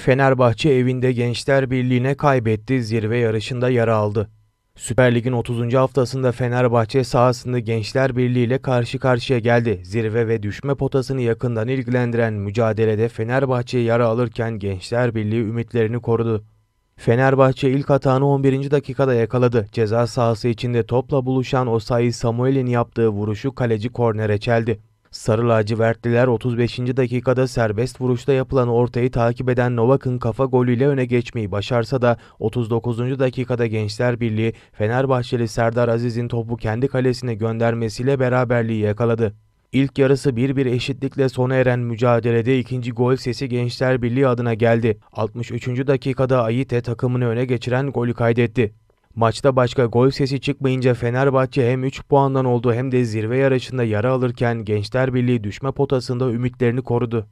Fenerbahçe evinde Gençler Birliği'ne kaybetti, zirve yarışında yara aldı. Süper Lig'in 30. haftasında Fenerbahçe sahasında Gençler Birliği ile karşı karşıya geldi. Zirve ve düşme potasını yakından ilgilendiren mücadelede Fenerbahçe yara alırken Gençler Birliği ümitlerini korudu. Fenerbahçe ilk hatanı 11. dakikada yakaladı. Ceza sahası içinde topla buluşan Osayi Samuel'in yaptığı vuruşu kaleci kornere çeldi. Sarı lacivertliler 35. dakikada serbest vuruşta yapılan ortayı takip eden Novak'ın kafa golüyle öne geçmeyi başarsa da 39. dakikada Gençler Birliği Fenerbahçeli Serdar Aziz'in topu kendi kalesine göndermesiyle beraberliği yakaladı. İlk yarısı 1-1 eşitlikle sona eren mücadelede ikinci gol sesi Gençler Birliği adına geldi. 63. dakikada Aite takımını öne geçiren golü kaydetti. Maçta başka gol sesi çıkmayınca Fenerbahçe hem 3 puandan oldu hem de zirve yarışında yara alırken Gençler Birliği düşme potasında ümitlerini korudu.